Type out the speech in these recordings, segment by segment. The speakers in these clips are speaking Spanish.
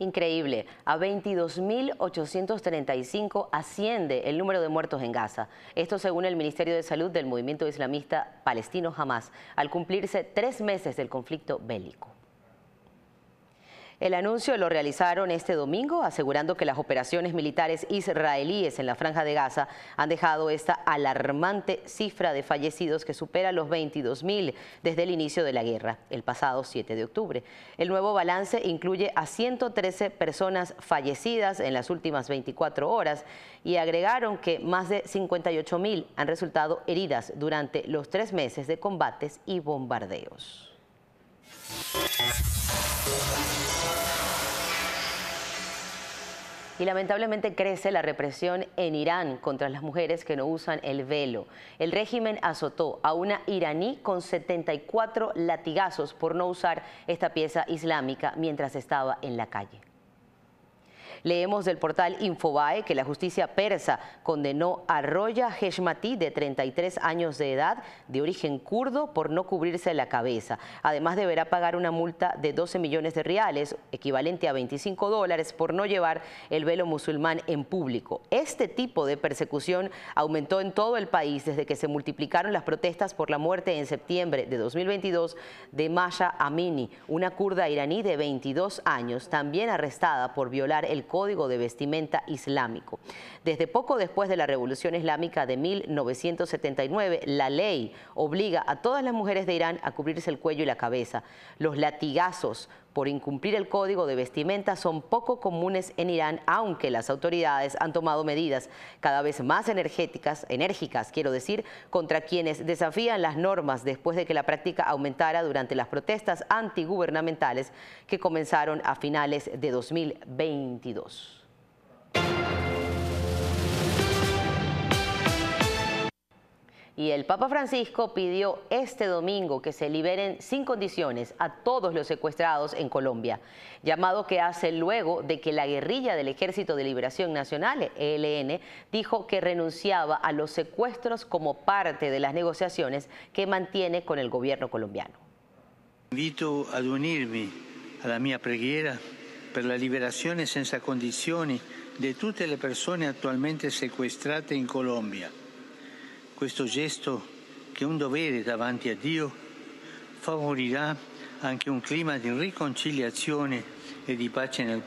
Increíble, a 22.835 asciende el número de muertos en Gaza. Esto según el Ministerio de Salud del movimiento islamista palestino Hamas, al cumplirse tres meses del conflicto bélico. El anuncio lo realizaron este domingo, asegurando que las operaciones militares israelíes en la franja de Gaza han dejado esta alarmante cifra de fallecidos que supera los 22 mil desde el inicio de la guerra, el pasado 7 de octubre. El nuevo balance incluye a 113 personas fallecidas en las últimas 24 horas y agregaron que más de 58.000 mil han resultado heridas durante los tres meses de combates y bombardeos. Y lamentablemente crece la represión en Irán contra las mujeres que no usan el velo. El régimen azotó a una iraní con 74 latigazos por no usar esta pieza islámica mientras estaba en la calle. Leemos del portal Infobae que la justicia persa condenó a Roya Heshmati, de 33 años de edad, de origen kurdo, por no cubrirse la cabeza. Además, deberá pagar una multa de 12 millones de reales, equivalente a 25 dólares, por no llevar el velo musulmán en público. Este tipo de persecución aumentó en todo el país desde que se multiplicaron las protestas por la muerte en septiembre de 2022 de Masha Amini, una kurda iraní de 22 años, también arrestada por violar el código de vestimenta islámico. Desde poco después de la Revolución Islámica de 1979, la ley obliga a todas las mujeres de Irán a cubrirse el cuello y la cabeza. Los latigazos por incumplir el código de vestimenta son poco comunes en Irán, aunque las autoridades han tomado medidas cada vez más energéticas, enérgicas, quiero decir, contra quienes desafían las normas después de que la práctica aumentara durante las protestas antigubernamentales que comenzaron a finales de 2022. Y el Papa Francisco pidió este domingo que se liberen sin condiciones a todos los secuestrados en Colombia, llamado que hace luego de que la guerrilla del Ejército de Liberación Nacional, ELN, dijo que renunciaba a los secuestros como parte de las negociaciones que mantiene con el gobierno colombiano. Invito unirme a la mia por la liberación sin condiciones de todas las personas actualmente secuestradas en Colombia questo gesto, che un dovere davanti a Dio, favorirà anche un clima di riconciliazione e di pace nel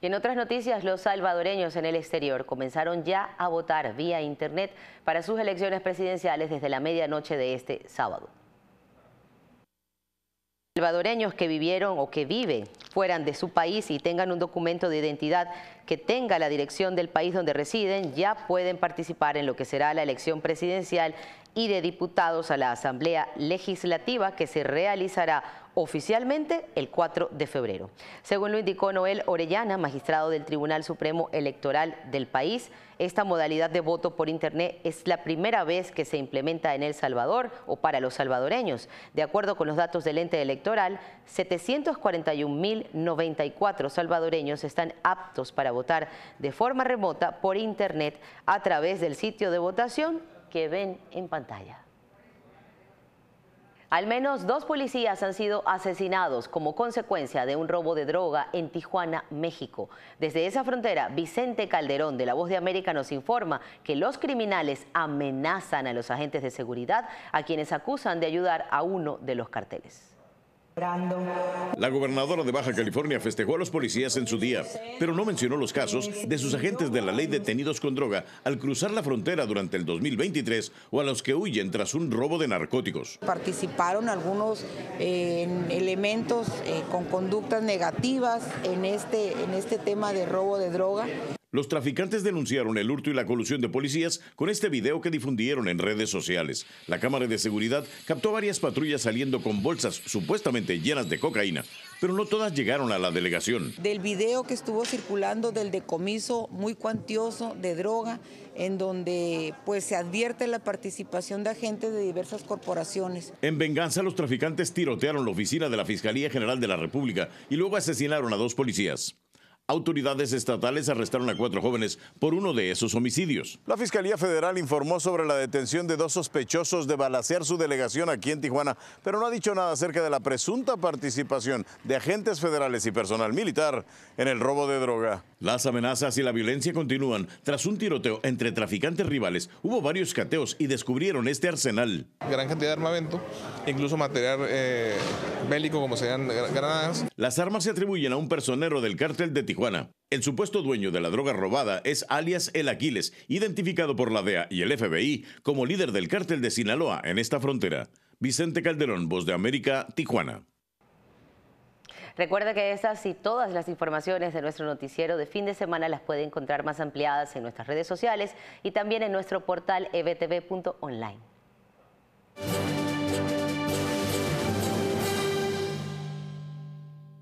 en otras noticias, los salvadoreños en el exterior comenzaron ya a votar vía Internet para sus elecciones presidenciales desde la medianoche de este sábado salvadoreños que vivieron o que viven fueran de su país y tengan un documento de identidad que tenga la dirección del país donde residen, ya pueden participar en lo que será la elección presidencial y de Diputados a la Asamblea Legislativa que se realizará oficialmente el 4 de febrero. Según lo indicó Noel Orellana, magistrado del Tribunal Supremo Electoral del país, esta modalidad de voto por Internet es la primera vez que se implementa en El Salvador o para los salvadoreños. De acuerdo con los datos del ente electoral, 741.094 salvadoreños están aptos para votar de forma remota por Internet a través del sitio de votación que ven en pantalla. Al menos dos policías han sido asesinados como consecuencia de un robo de droga en Tijuana, México. Desde esa frontera, Vicente Calderón de La Voz de América nos informa que los criminales amenazan a los agentes de seguridad a quienes acusan de ayudar a uno de los carteles. La gobernadora de Baja California festejó a los policías en su día, pero no mencionó los casos de sus agentes de la ley detenidos con droga al cruzar la frontera durante el 2023 o a los que huyen tras un robo de narcóticos. Participaron algunos eh, elementos eh, con conductas negativas en este, en este tema de robo de droga. Los traficantes denunciaron el hurto y la colusión de policías con este video que difundieron en redes sociales. La cámara de seguridad captó varias patrullas saliendo con bolsas supuestamente llenas de cocaína, pero no todas llegaron a la delegación. Del video que estuvo circulando del decomiso muy cuantioso de droga, en donde pues se advierte la participación de agentes de diversas corporaciones. En venganza, los traficantes tirotearon la oficina de la Fiscalía General de la República y luego asesinaron a dos policías. Autoridades estatales arrestaron a cuatro jóvenes por uno de esos homicidios. La Fiscalía Federal informó sobre la detención de dos sospechosos de balacear su delegación aquí en Tijuana, pero no ha dicho nada acerca de la presunta participación de agentes federales y personal militar en el robo de droga. Las amenazas y la violencia continúan. Tras un tiroteo entre traficantes rivales, hubo varios cateos y descubrieron este arsenal. Gran cantidad de armamento, incluso material eh, bélico como sean granadas. Las armas se atribuyen a un personero del cártel de Tijuana Tijuana. El supuesto dueño de la droga robada es alias El Aquiles, identificado por la DEA y el FBI como líder del cártel de Sinaloa en esta frontera. Vicente Calderón, Voz de América, Tijuana. Recuerda que esas y todas las informaciones de nuestro noticiero de fin de semana las puede encontrar más ampliadas en nuestras redes sociales y también en nuestro portal ebtv.online.